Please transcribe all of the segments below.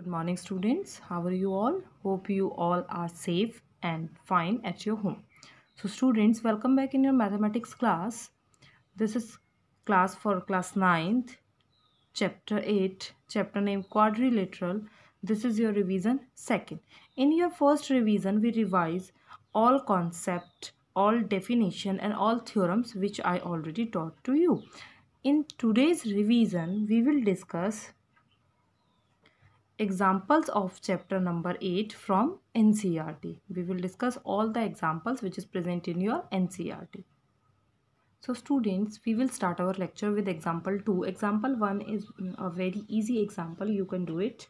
Good morning students. How are you all? Hope you all are safe and fine at your home. So students, welcome back in your mathematics class. This is class for class 9th, chapter 8, chapter name quadrilateral. This is your revision second. In your first revision, we revise all concept, all definition and all theorems which I already taught to you. In today's revision, we will discuss examples of chapter number 8 from NCRT. We will discuss all the examples which is present in your NCRT. So students, we will start our lecture with example 2. Example 1 is a very easy example. You can do it.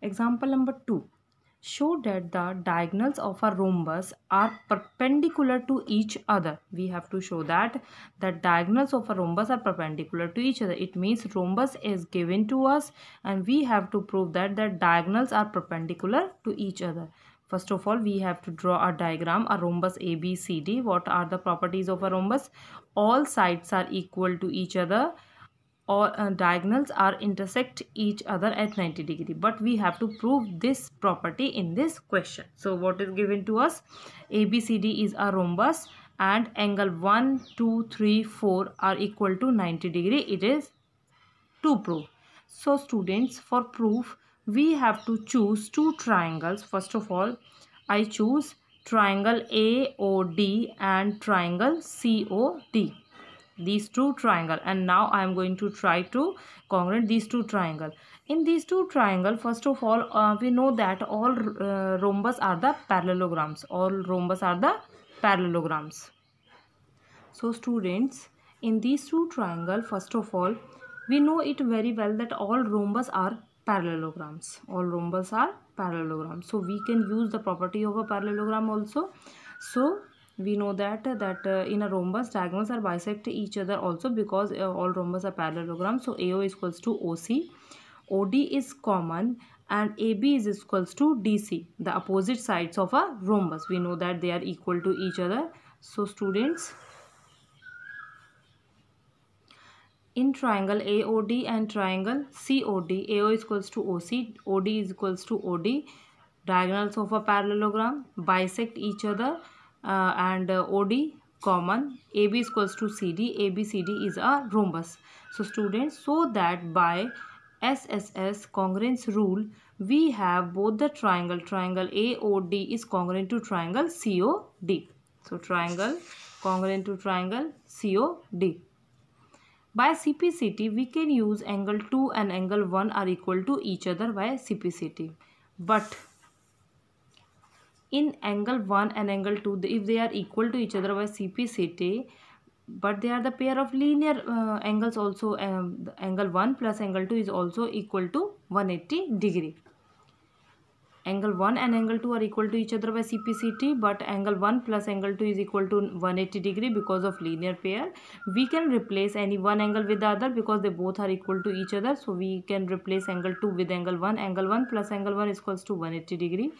Example number 2 show that the diagonals of a rhombus are perpendicular to each other we have to show that the diagonals of a rhombus are perpendicular to each other it means rhombus is given to us and we have to prove that the diagonals are perpendicular to each other first of all we have to draw a diagram a rhombus abcd what are the properties of a rhombus all sides are equal to each other or uh, diagonals are intersect each other at 90 degree but we have to prove this property in this question so what is given to us abcd is a rhombus and angle 1 2 3 4 are equal to 90 degree it is to prove so students for proof we have to choose two triangles first of all i choose triangle aod and triangle cod these two triangle and now I am going to try to congruent these two triangle. In these two triangle first of all uh, we know that all uh, rhombus are the parallelograms. All rhombus are the parallelograms. So students in these two triangle first of all we know it very well that all rhombus are parallelograms. All rhombus are parallelogram. So we can use the property of a parallelogram also. So we know that that uh, in a rhombus diagonals are bisect each other also because uh, all rhombus are parallelogram so AO is equals to OC OD is common and AB is equals to DC the opposite sides of a rhombus we know that they are equal to each other so students in triangle AOD and triangle COD AO is equals to OC OD is equals to OD diagonals of a parallelogram bisect each other uh, and uh, OD common AB is equals to CD ABCD is a rhombus so students so that by SSS congruence rule we have both the triangle triangle AOD is congruent to triangle COD so triangle congruent to triangle COD by CPCT we can use angle 2 and angle 1 are equal to each other by CPCT but in angle 1 and angle 2 if they are equal to each other by cp ct but they are the pair of linear uh, angles also um, angle 1 plus angle 2 is also equal to 180 degree angle 1 and angle 2 are equal to each other by cpct but angle 1 plus angle 2 is equal to 180 degree because of linear pair we can replace any one angle with the other because they both are equal to each other so we can replace angle 2 with angle 1 angle 1 plus angle 1 is equals to 180 degree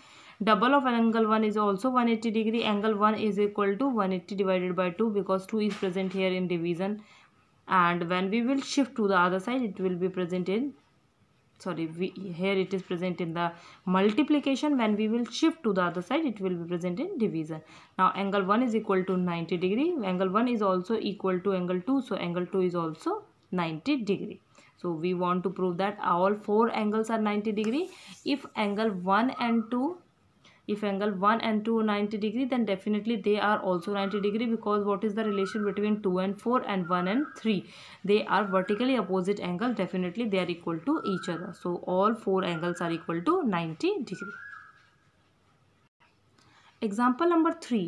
double of an angle 1 is also 180 degree angle 1 is equal to 180 divided by 2 because 2 is present here in division and when we will shift to the other side it will be present in sorry we, here it is present in the multiplication when we will shift to the other side it will be present in division now angle 1 is equal to 90 degree angle 1 is also equal to angle 2 so angle 2 is also 90 degree so we want to prove that all four angles are 90 degree if angle 1 and 2 if angle 1 and 2 are 90 degree then definitely they are also 90 degree because what is the relation between 2 and 4 and 1 and 3 they are vertically opposite angle definitely they are equal to each other so all four angles are equal to 90 degree example number 3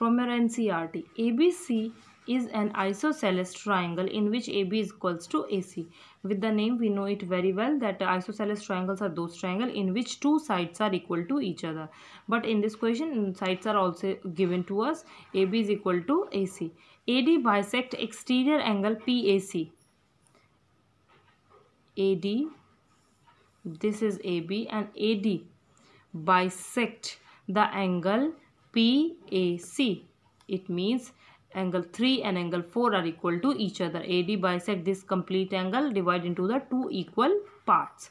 from your ncrt abc is an isosceles triangle in which AB is equals to AC. With the name we know it very well that isosceles triangles are those triangles in which two sides are equal to each other. But in this question sides are also given to us AB is equal to AC. AD bisect exterior angle PAC. AD this is AB and AD bisect the angle PAC. It means angle 3 and angle 4 are equal to each other. AD bisect this complete angle divide into the two equal parts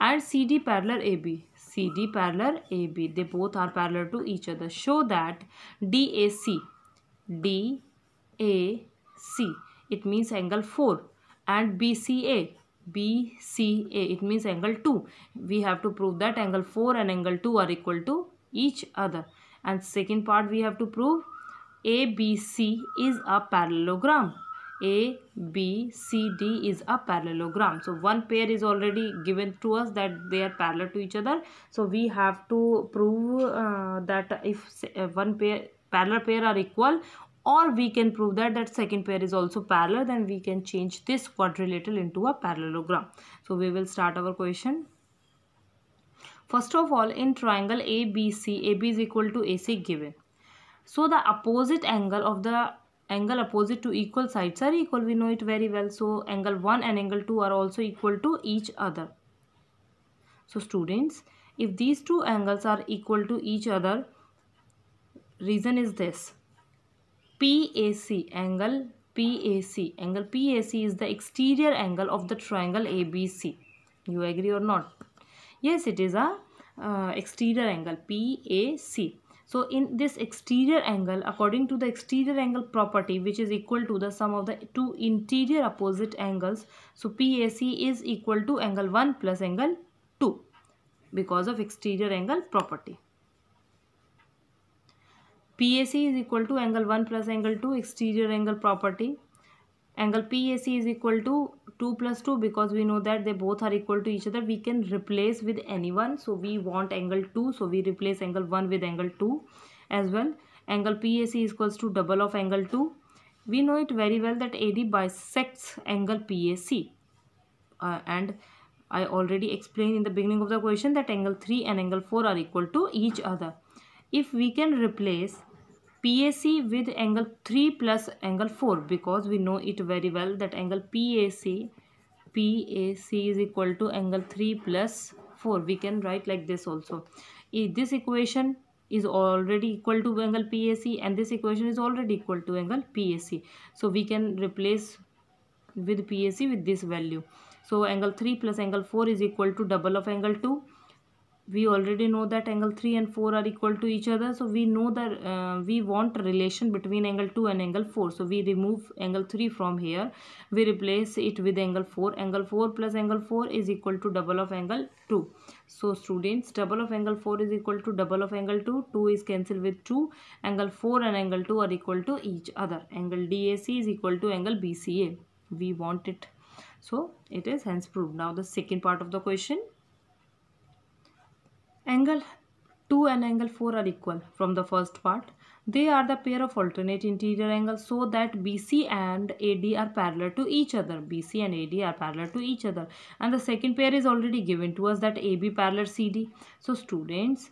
and CD parallel AB. CD parallel AB. They both are parallel to each other. Show that DAC, DAC, it means angle 4 and BCA, BCA, it means angle 2. We have to prove that angle 4 and angle 2 are equal to each other. And second part we have to prove ABC is a parallelogram. A, B, C, D is a parallelogram. So one pair is already given to us that they are parallel to each other. So we have to prove uh, that if uh, one pair parallel pair are equal or we can prove that that second pair is also parallel then we can change this quadrilateral into a parallelogram. So we will start our question. First of all in triangle ABC, AB is equal to AC given so the opposite angle of the angle opposite to equal sides are equal we know it very well so angle 1 and angle 2 are also equal to each other so students if these two angles are equal to each other reason is this PAC angle PAC angle PAC is the exterior angle of the triangle ABC you agree or not yes it is a uh, exterior angle PAC so in this exterior angle according to the exterior angle property which is equal to the sum of the two interior opposite angles so PAC is equal to angle 1 plus angle 2 because of exterior angle property. PAC is equal to angle 1 plus angle 2 exterior angle property. Angle PAC is equal to 2 plus 2 because we know that they both are equal to each other we can replace with anyone so we want angle 2 so we replace angle 1 with angle 2 as well angle PAC equals to double of angle 2 we know it very well that AD bisects angle PAC uh, and I already explained in the beginning of the question that angle 3 and angle 4 are equal to each other if we can replace PAC with angle 3 plus angle 4 because we know it very well that angle PAC PAC is equal to angle 3 plus 4 we can write like this also if this equation is already equal to angle PAC and this equation is already equal to angle PAC so we can replace with PAC with this value so angle 3 plus angle 4 is equal to double of angle 2 we already know that angle 3 and 4 are equal to each other so we know that uh, we want a relation between angle 2 and angle 4 so we remove angle 3 from here we replace it with angle 4 angle 4 plus angle 4 is equal to double of angle 2 so students double of angle 4 is equal to double of angle 2 2 is cancelled with 2 angle 4 and angle 2 are equal to each other angle DAC is equal to angle BCA we want it so it is hence proved now the second part of the question Angle 2 and angle 4 are equal from the first part. They are the pair of alternate interior angles so that BC and AD are parallel to each other. BC and AD are parallel to each other. And the second pair is already given to us that AB parallel CD. So students,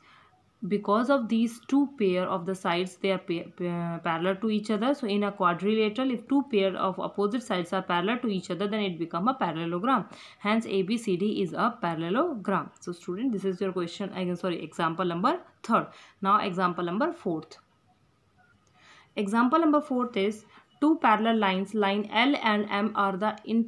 because of these two pair of the sides they are parallel to each other so in a quadrilateral if two pair of opposite sides are parallel to each other then it become a parallelogram hence abcd is a parallelogram so student this is your question again sorry example number third now example number fourth example number fourth is two parallel lines line l and m are the in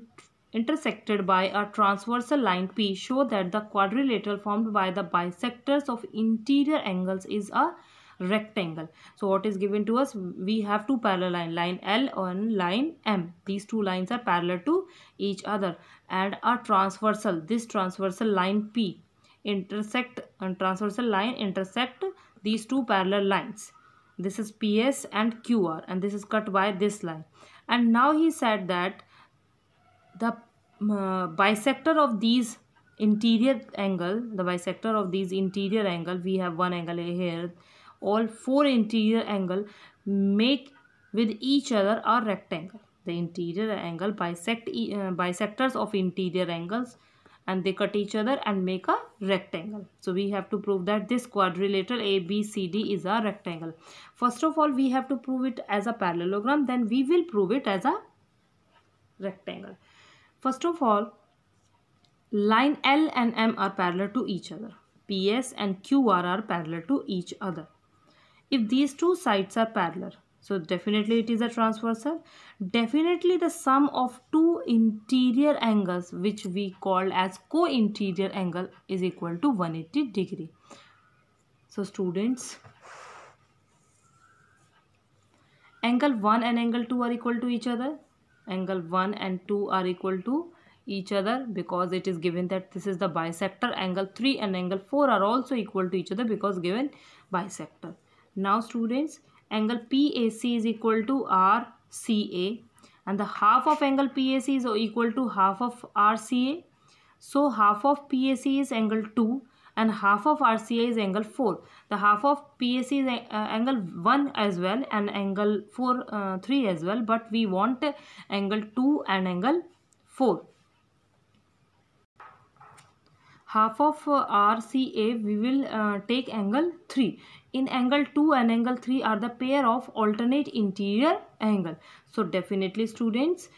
intersected by a transversal line P show that the quadrilateral formed by the bisectors of interior angles is a rectangle. So what is given to us? We have two parallel line, line L and line M. These two lines are parallel to each other and a transversal, this transversal line P intersect and uh, transversal line intersect these two parallel lines. This is PS and QR and this is cut by this line. And now he said that the uh, bisector of these interior angle the bisector of these interior angle we have one angle here all four interior angle make with each other a rectangle the interior angle bisect uh, bisectors of interior angles and they cut each other and make a rectangle so we have to prove that this quadrilateral abcd is a rectangle first of all we have to prove it as a parallelogram then we will prove it as a rectangle First of all, line L and M are parallel to each other. PS and QR are parallel to each other. If these two sides are parallel, so definitely it is a transversal. Definitely the sum of two interior angles which we call as co-interior angle is equal to 180 degree. So students, angle 1 and angle 2 are equal to each other angle 1 and 2 are equal to each other because it is given that this is the bisector angle 3 and angle 4 are also equal to each other because given bisector now students angle PAC is equal to RCA and the half of angle PAC is equal to half of RCA so half of PAC is angle 2 and half of RCA is angle 4. The half of PAC is uh, angle 1 as well and angle 4, uh, 3 as well. But we want angle 2 and angle 4. Half of uh, RCA we will uh, take angle 3. In angle 2 and angle 3 are the pair of alternate interior angle. So definitely students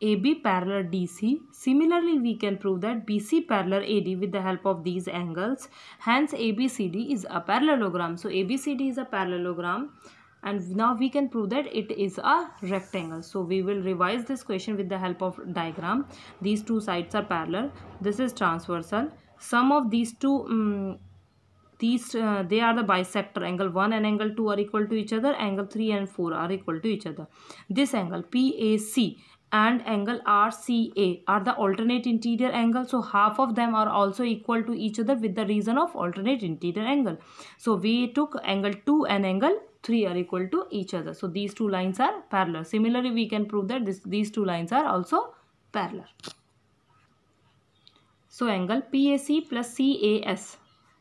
AB parallel DC. Similarly, we can prove that BC parallel AD with the help of these angles. Hence, ABCD is a parallelogram. So, ABCD is a parallelogram and now we can prove that it is a rectangle so we will revise this question with the help of diagram these two sides are parallel this is transversal Some of these two um, these uh, they are the bisector angle 1 and angle 2 are equal to each other angle 3 and 4 are equal to each other this angle PAC and angle RCA are the alternate interior angle. So half of them are also equal to each other with the reason of alternate interior angle. So we took angle 2 and angle 3 are equal to each other. So these two lines are parallel. Similarly, we can prove that this, these two lines are also parallel. So angle PAC plus CAS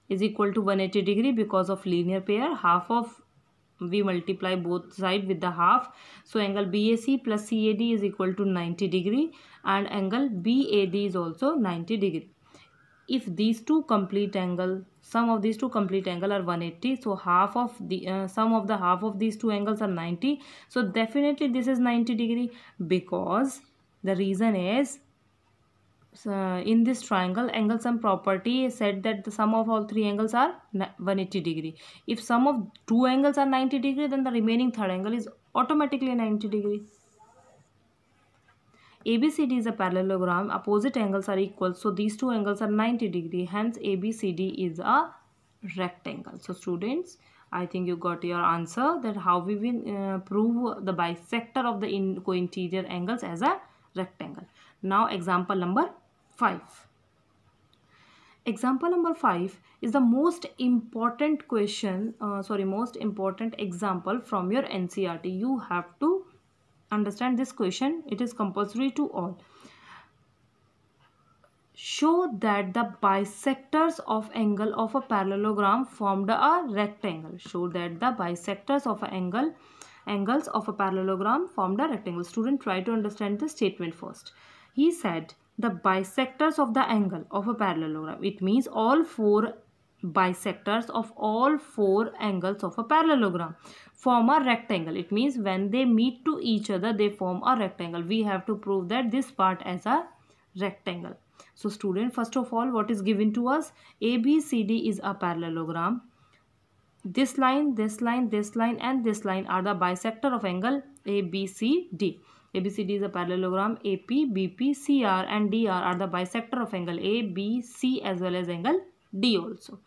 is equal to 180 degree because of linear pair. Half of we multiply both side with the half so angle BAC plus CAD is equal to 90 degree and angle BAD is also 90 degree if these two complete angle sum of these two complete angle are 180 so half of the uh, sum of the half of these two angles are 90 so definitely this is 90 degree because the reason is uh, in this triangle angle sum property said that the sum of all three angles are 180 degree if sum of two angles are 90 degree then the remaining third angle is automatically 90 degree ABCD is a parallelogram opposite angles are equal so these two angles are 90 degree hence ABCD is a rectangle so students I think you got your answer that how we will uh, prove the bisector of the in interior angles as a rectangle. Now example number 5. Example number 5 is the most important question, uh, sorry, most important example from your NCRT. You have to understand this question. It is compulsory to all. Show that the bisectors of angle of a parallelogram formed a rectangle. Show that the bisectors of an angle angles of a parallelogram formed a rectangle. Student, try to understand the statement first. He said, the bisectors of the angle of a parallelogram. It means all four bisectors of all four angles of a parallelogram form a rectangle. It means when they meet to each other, they form a rectangle. We have to prove that this part as a rectangle. So student, first of all, what is given to us? ABCD is a parallelogram. This line, this line, this line and this line are the bisector of angle ABCD. ABCD is a parallelogram. AP, BP, CR and DR are the bisector of angle A, B, C as well as angle D also.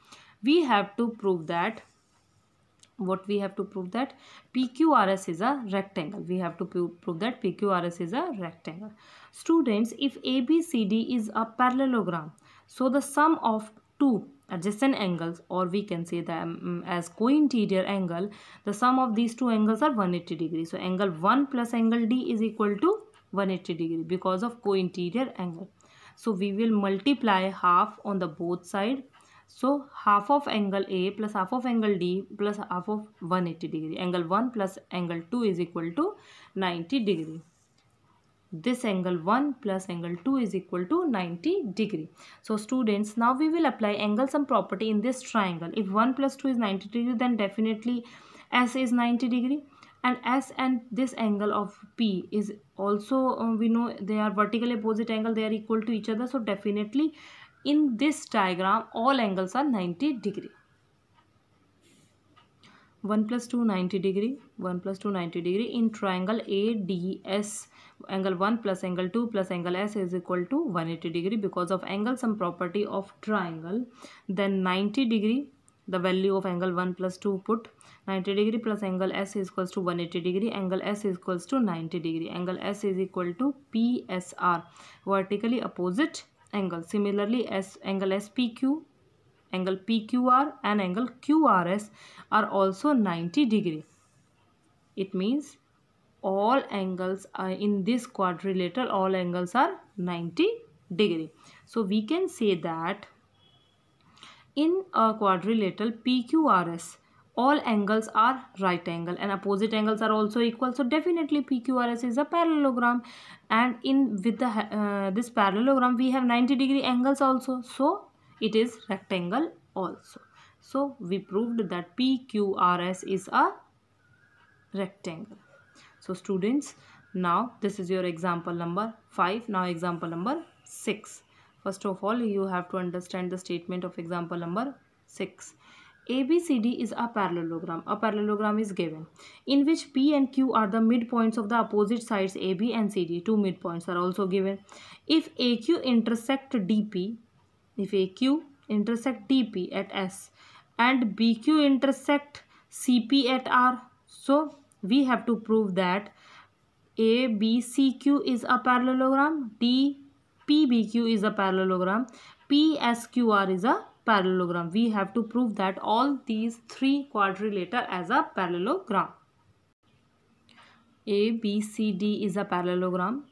We have to prove that what we have to prove that PQRS is a rectangle. We have to prove that PQRS is a rectangle. Students, if ABCD is a parallelogram, so the sum of two adjacent angles or we can say them um, mm, as co-interior angle the sum of these two angles are 180 degree so angle 1 plus angle d is equal to 180 degree because of co-interior angle so we will multiply half on the both side so half of angle a plus half of angle d plus half of 180 degree angle 1 plus angle 2 is equal to 90 degree this angle 1 plus angle 2 is equal to 90 degree. So students now we will apply angle sum property in this triangle. If 1 plus 2 is 90 degree then definitely S is 90 degree and S and this angle of P is also um, we know they are vertically opposite angle they are equal to each other. So definitely in this diagram all angles are 90 degree. 1 plus 2 90 degree 1 plus 2 90 degree in triangle ADS angle 1 plus angle 2 plus angle s is equal to 180 degree because of angle sum property of triangle then 90 degree the value of angle 1 plus 2 put 90 degree plus angle s is equals to 180 degree angle s is equals to 90 degree angle s is equal to psr vertically opposite angle similarly s angle spq angle pqr and angle qrs are also 90 degree it means all angles are uh, in this quadrilateral all angles are 90 degree so we can say that in a quadrilateral pqrs all angles are right angle and opposite angles are also equal so definitely pqrs is a parallelogram and in with the uh, this parallelogram we have 90 degree angles also so it is rectangle also so we proved that pqrs is a rectangle so students now this is your example number 5 now example number 6 first of all you have to understand the statement of example number 6 ABCD is a parallelogram. A parallelogram is given in which P and Q are the midpoints of the opposite sides AB and CD. Two midpoints are also given. If AQ intersect DP, if AQ intersect DP at S and BQ intersect CP at R, so we have to prove that ABCQ is a parallelogram, DPBQ is a parallelogram, PSQR is a parallelogram. We have to prove that all these three quadrilateral as a parallelogram. ABCD is a parallelogram.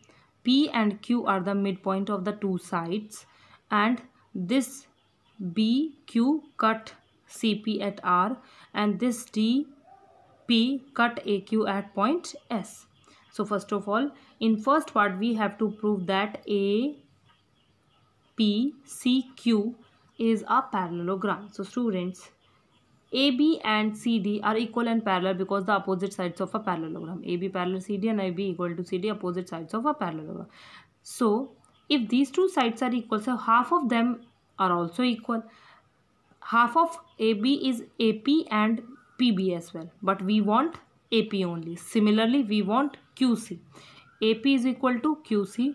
P and Q are the midpoint of the two sides and this BQ cut CP at R and this D P cut AQ at point S. So first of all, in first part we have to prove that A P C Q is a parallelogram. So students, AB and CD are equal and parallel because the opposite sides of a parallelogram. AB parallel CD and AB equal to CD opposite sides of a parallelogram. So if these two sides are equal, so half of them are also equal. Half of AB is AP and PB as well. But we want AP only. Similarly, we want QC. AP is equal to QC.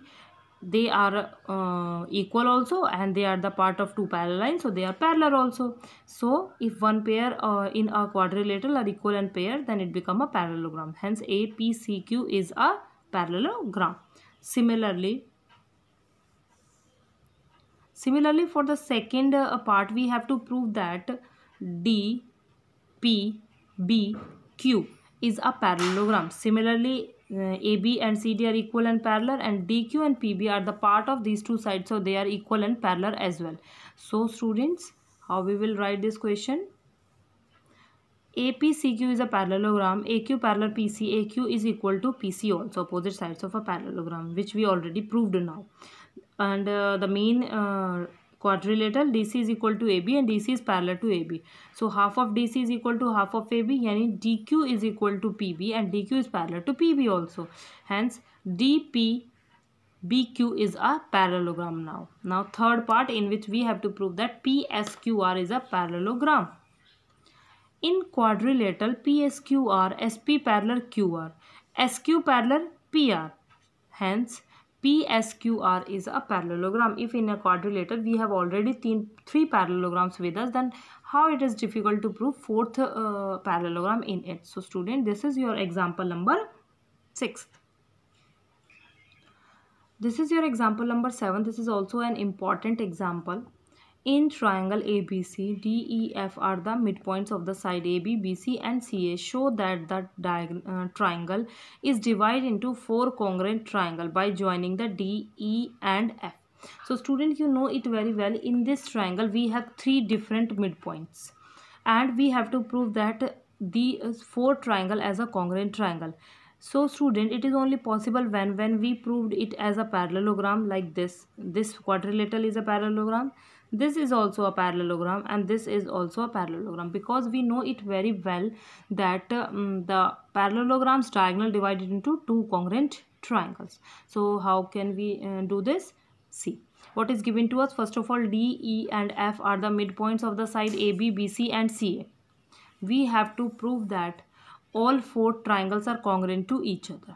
They are uh, equal also and they are the part of two parallel lines. So, they are parallel also. So, if one pair uh, in a quadrilateral are equal and pair, then it become a parallelogram. Hence, APCQ is a parallelogram. Similarly, similarly for the second uh, part, we have to prove that D PBQ is a parallelogram. Similarly, uh, AB and CD are equal and parallel and DQ and PB are the part of these two sides so they are equal and parallel as well. So students, how we will write this question? APCQ is a parallelogram, AQ parallel PC, AQ is equal to PC also opposite sides of a parallelogram which we already proved now. And uh, the main. uh, quadrilateral DC is equal to AB and DC is parallel to AB. So half of DC is equal to half of AB yani DQ is equal to PB and DQ is parallel to PB also. Hence DP BQ is a parallelogram now. Now third part in which we have to prove that PSQR is a parallelogram. In quadrilateral PSQR, SP parallel QR, SQ parallel PR. Hence PSQR is a parallelogram. If in a quadrilateral we have already seen three parallelograms with us, then how it is difficult to prove fourth uh, parallelogram in it. So student, this is your example number six. This is your example number seven. This is also an important example. In triangle ABC, DEF are the midpoints of the side AB, BC and CA. Show that the uh, triangle is divided into four congruent triangle by joining the DE and F. So student you know it very well in this triangle we have three different midpoints and we have to prove that the uh, four triangle as a congruent triangle. So student it is only possible when when we proved it as a parallelogram like this. This quadrilateral is a parallelogram this is also a parallelogram and this is also a parallelogram because we know it very well that um, the parallelogram's diagonal divided into two congruent triangles so how can we uh, do this see what is given to us first of all d e and f are the midpoints of the side ab bc and ca we have to prove that all four triangles are congruent to each other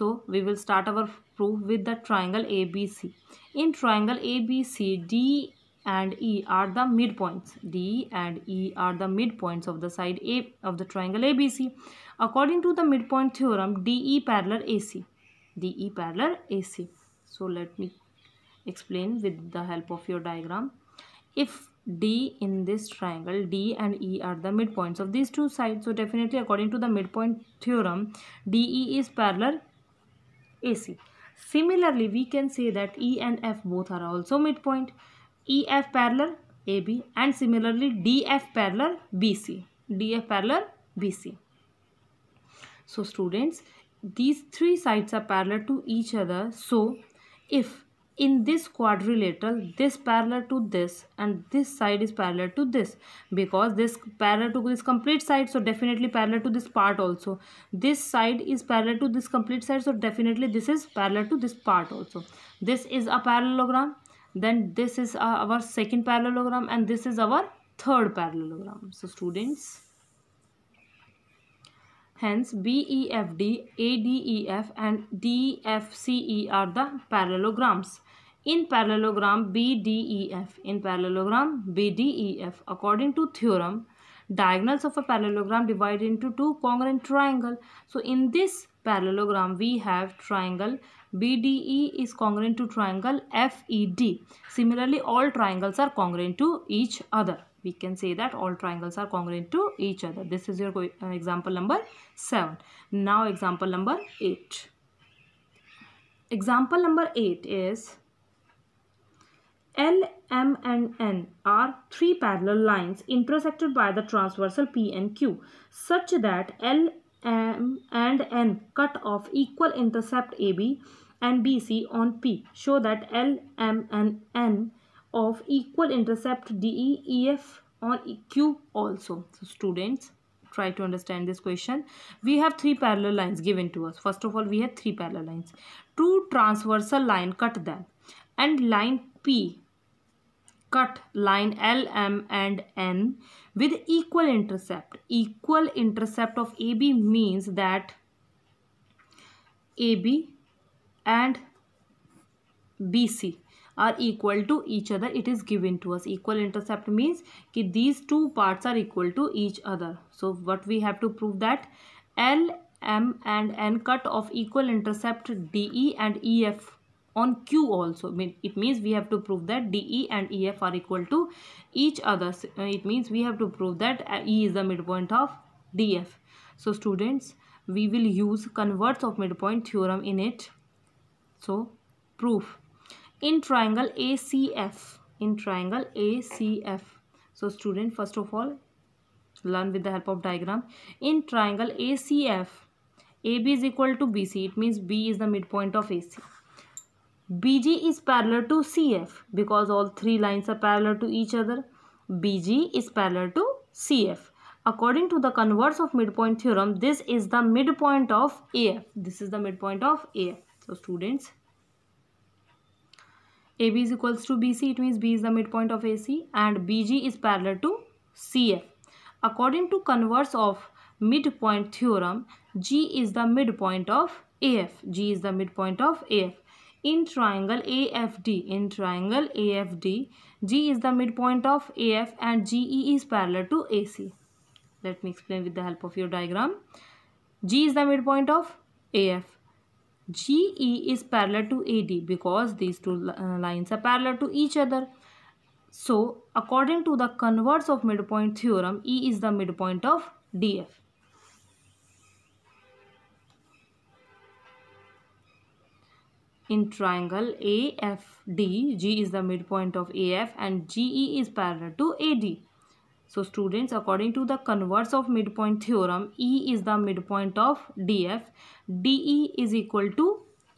so we will start our proof with the triangle ABC. In triangle ABC, D and E are the midpoints. D and E are the midpoints of the side A of the triangle ABC. According to the midpoint theorem, DE parallel AC. DE parallel AC. So let me explain with the help of your diagram. If D in this triangle, D and E are the midpoints of these two sides. So definitely according to the midpoint theorem, DE is parallel AC. Similarly, we can say that E and F both are also midpoint. EF parallel AB and similarly DF parallel BC. DF parallel BC. So students, these three sides are parallel to each other. So if in this quadrilateral this parallel to this and this side is parallel to this because this parallel to this complete side so definitely parallel to this part also this side is parallel to this complete side so definitely this is parallel to this part also this is a parallelogram then this is uh, our second parallelogram and this is our third parallelogram so students Hence, BEFD, ADEF and DFCE are the parallelograms. In parallelogram BDEF, in parallelogram BDEF, according to theorem, diagonals of a parallelogram divide into two congruent triangle. So, in this parallelogram, we have triangle BDE is congruent to triangle FED. Similarly, all triangles are congruent to each other. We can say that all triangles are congruent to each other. This is your uh, example number 7. Now example number 8. Example number 8 is L, M and N are three parallel lines intersected by the transversal P and Q such that L, M and N cut off equal intercept AB and BC on P. Show that L, M and N of equal intercept DE, EF on Q also. So students, try to understand this question. We have three parallel lines given to us. First of all, we have three parallel lines. Two transversal line cut them and line P cut line LM and N with equal intercept. Equal intercept of AB means that AB and BC are equal to each other it is given to us equal intercept means ki these two parts are equal to each other so what we have to prove that L M and N cut of equal intercept DE and EF on Q also. It means we have to prove that DE and EF are equal to each other. Uh, it means we have to prove that uh, E is the midpoint of DF. So students, we will use converts of midpoint theorem in it. So proof. In triangle ACF, in triangle ACF. So student, first of all, learn with the help of diagram. In triangle ACF, AB is equal to BC. It means B is the midpoint of AC. BG is parallel to CF because all three lines are parallel to each other. BG is parallel to CF. According to the converse of midpoint theorem, this is the midpoint of AF. This is the midpoint of AF. So students, AB is equals to BC. It means B is the midpoint of AC and BG is parallel to CF. According to converse of midpoint theorem, G is the midpoint of AF. G is the midpoint of AF in triangle AFD. In triangle AFD, G is the midpoint of AF and GE is parallel to AC. Let me explain with the help of your diagram. G is the midpoint of AF. GE is parallel to AD because these two uh, lines are parallel to each other. So, according to the converse of midpoint theorem, E is the midpoint of DF. in triangle AFD. G is the midpoint of AF and GE is parallel to AD. So students, according to the converse of midpoint theorem, E is the midpoint of DF. DE is equal to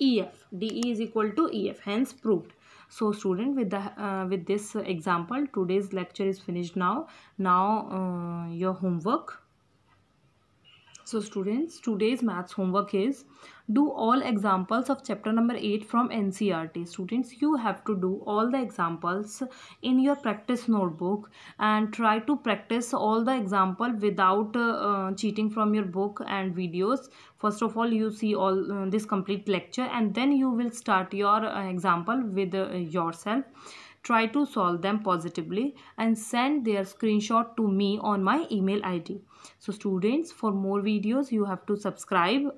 EF. DE is equal to EF. Hence proved. So student, with the uh, with this example, today's lecture is finished now. Now uh, your homework. So students, today's maths homework is do all examples of chapter number 8 from NCRT. Students, you have to do all the examples in your practice notebook and try to practice all the example without uh, uh, cheating from your book and videos. First of all, you see all uh, this complete lecture and then you will start your uh, example with uh, yourself try to solve them positively and send their screenshot to me on my email id so students for more videos you have to subscribe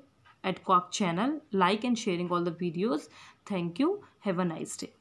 at quack channel like and sharing all the videos thank you have a nice day